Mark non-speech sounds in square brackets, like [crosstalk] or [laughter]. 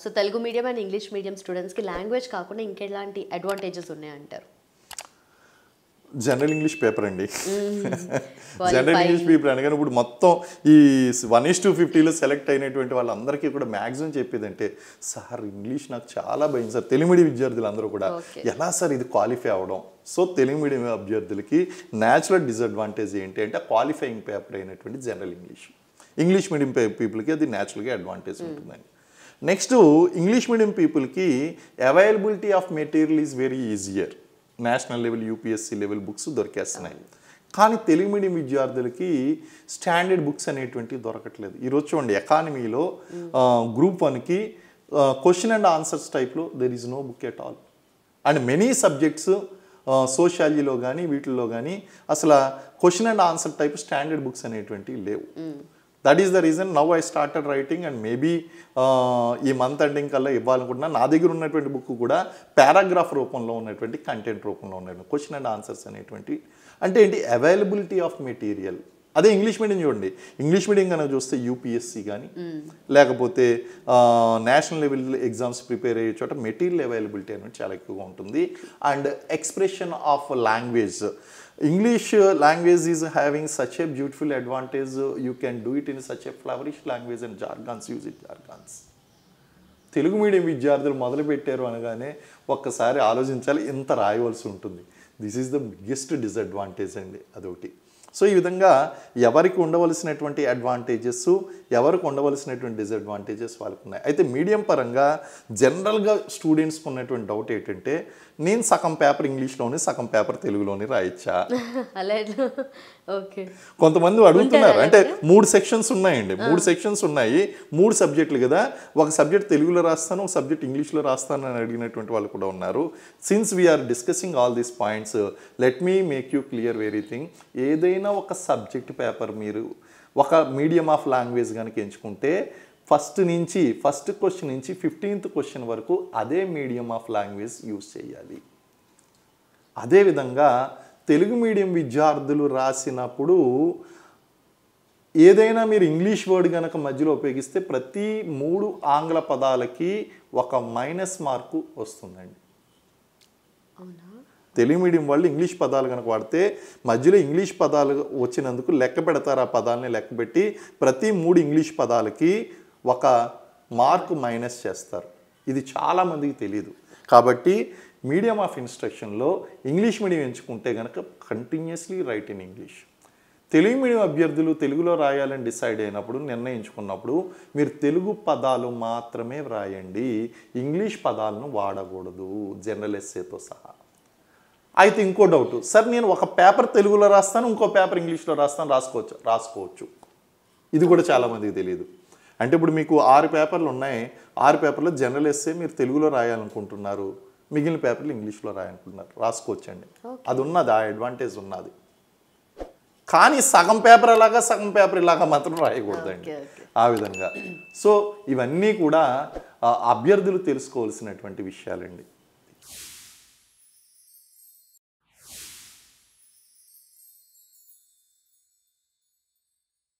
So Telugu medium and English medium స్టూడెంట్స్కి language కాకుండా ఇంకెలాంటి అడ్వాంటేజెస్ ఉన్నాయంటారు జనరల్ ఇంగ్లీష్ పేపర్ అండి జనరల్ ఇంగ్లీష్ పేపర్ అనగానే ఇప్పుడు మొత్తం ఈ వన్ ఈస్ టూ ఫిఫ్టీలో సెలెక్ట్ అయినటువంటి వాళ్ళందరికీ కూడా మ్యాక్సిమం అంటే సార్ ఇంగ్లీష్ నాకు చాలా భయం సార్ తెలుగు మీడియం విద్యార్థులందరూ కూడా ఎలా సార్ ఇది క్వాలిఫై అవ్వడం సో తెలుగు మీడియం అభ్యర్థులకి న్యాచురల్ డిసడ్వాంటేజ్ ఏంటి అంటే క్వాలిఫైయింగ్ పేపర్ అయినటువంటి జనరల్ ఇంగ్లీష్ ఇంగ్లీష్ మీడియం పీపుల్కి అది న్యాచురల్గా అడ్వాంటేజ్ ఉంటుందండి నెక్స్ట్ ఇంగ్లీష్ మీడియం పీపుల్కి availability of material is very easier national level UPSC level books దొరికేస్తున్నాయి కానీ తెలుగు మీడియం విద్యార్థులకి స్టాండర్డ్ బుక్స్ అనేటువంటివి దొరకట్లేదు ఈరోజు చూడండి ఎకానమీలో గ్రూప్ వన్కి క్వశ్చన్ అండ్ ఆన్సర్స్ టైప్లో there is no book at all and many subjects సోషాలజీలో కానీ వీటిల్లో కానీ అసలు question and answer type standard books అనేటువంటివి లేవు hmm. That is the reason now I started writing and maybe ఈ మంత్ ఎండింగ్ కల్లా ఇవ్వాలనుకుంటున్నా నా దగ్గర ఉన్నటువంటి బుక్ కూడా పారాగ్రాఫ్ రూపంలో ఉన్నటువంటి కంటెంట్ రూపంలో ఉన్నటువంటి క్వశ్చన్ అండ్ ఆన్సర్స్ అనేటువంటి అంటే ఏంటి అవైలబిలిటీ ఆఫ్ మెటీరియల్ అదే ఇంగ్లీష్ మీడియం చూడండి ఇంగ్లీష్ మీడియం కనుక చూస్తే యూపీఎస్సీ కానీ లేకపోతే నేషనల్ లెవెల్ ఎగ్జామ్స్ ప్రిపేర్ అయ్యే చోట మెటీరియల్ అవైలబిలిటీ అనేది చాలా ఎక్కువగా ఉంటుంది and expression of language English language is having such a beautiful advantage you can do it in such a flourish language and jargons use it jargons Telugu medium విద్యార్థులు మొదలు పెట్టారు అనగానే ఒక్కసారి ఆలోచించాలి ఇంత రాయవలసి ఉంటుంది this is the biggest disadvantage అండి అదొకటి సో ఈ విధంగా ఎవరికి ఉండవలసినటువంటి అడ్వాంటేజెస్ ఎవరికి ఉండవలసినటువంటి డిసడ్వాంటేజెస్ వాళ్ళకు ఉన్నాయి అయితే మీడియం పరంగా జనరల్గా స్టూడెంట్స్కి ఉన్నటువంటి డౌట్ ఏంటంటే నేను సగం పేపర్ ఇంగ్లీష్లోని సగం పేపర్ తెలుగులోని రాయొచ్చా [laughs] కొంతమంది అడుగుతున్నారు అంటే మూడు సెక్షన్స్ ఉన్నాయండి మూడు సెక్షన్స్ ఉన్నాయి మూడు సబ్జెక్టులు కదా ఒక సబ్జెక్ట్ తెలుగులో రాస్తాను ఒక సబ్జెక్ట్ ఇంగ్లీష్లో రాస్తాను అని అడిగినటువంటి వాళ్ళు కూడా ఉన్నారు since we are discussing all these points let me make you clear very thing ఏదైనా ఏదైనా ఒక సబ్జెక్ట్ పేపర్ మీరు ఒక మీడియం ఆఫ్ లాంగ్వేజ్ కనుక ఎంచుకుంటే ఫస్ట్ నుంచి ఫస్ట్ క్వశ్చన్ నుంచి ఫిఫ్టీన్త్ క్వశ్చన్ వరకు అదే మీడియం ఆఫ్ లాంగ్వేజ్ యూజ్ చేయాలి అదేవిధంగా తెలుగు మీడియం విద్యార్థులు రాసినప్పుడు ఏదైనా మీరు ఇంగ్లీష్ వర్డ్ కనుక మధ్యలో ఉపయోగిస్తే ప్రతి మూడు ఆంగ్ల పదాలకి ఒక మైనస్ మార్కు వస్తుందండి అవునా తెలుగు మీడియం వాళ్ళు ఇంగ్లీష్ పదాలు కనుక వాడితే మధ్యలో ఇంగ్లీష్ పదాలు వచ్చినందుకు లెక్క పెడతారు ఆ పదాలని లెక్క పెట్టి ప్రతి మూడు ఇంగ్లీష్ పదాలకి ఒక మార్క్ మైనస్ చేస్తారు ఇది చాలామందికి తెలియదు కాబట్టి మీడియం ఆఫ్ ఇన్స్ట్రక్షన్లో ఇంగ్లీష్ మీడియం ఎంచుకుంటే కనుక continuously write in English Telugu medium అభ్యర్థులు తెలుగులో రాయాలని డిసైడ్ అయినప్పుడు నిర్ణయించుకున్నప్పుడు మీరు తెలుగు పదాలు మాత్రమే వ్రాయండి ఇంగ్లీష్ పదాలను వాడకూడదు జర్నలిస్ట్తో సహా అయితే ఇంకో డౌట్ సార్ నేను ఒక పేపర్ తెలుగులో రాస్తాను ఇంకో పేపర్ ఇంగ్లీష్లో రాస్తాను రాసుకోవచ్చు రాసుకోవచ్చు ఇది కూడా చాలామందికి తెలియదు అంటే ఇప్పుడు మీకు ఆరు పేపర్లు ఉన్నాయి ఆరు పేపర్లో జనరల్ ఎస్సే మీరు తెలుగులో రాయాలనుకుంటున్నారు మిగిలిన పేపర్లు ఇంగ్లీష్లో రాయాలనుకుంటున్నారు రాసుకోవచ్చండి అది ఉన్నది ఆ అడ్వాంటేజ్ ఉన్నది కానీ సగం పేపర్ అలాగా సగం పేపర్ ఇలాగా మాత్రం రాయకూడదండి ఆ విధంగా సో ఇవన్నీ కూడా అభ్యర్థులు తెలుసుకోవాల్సినటువంటి విషయాలండి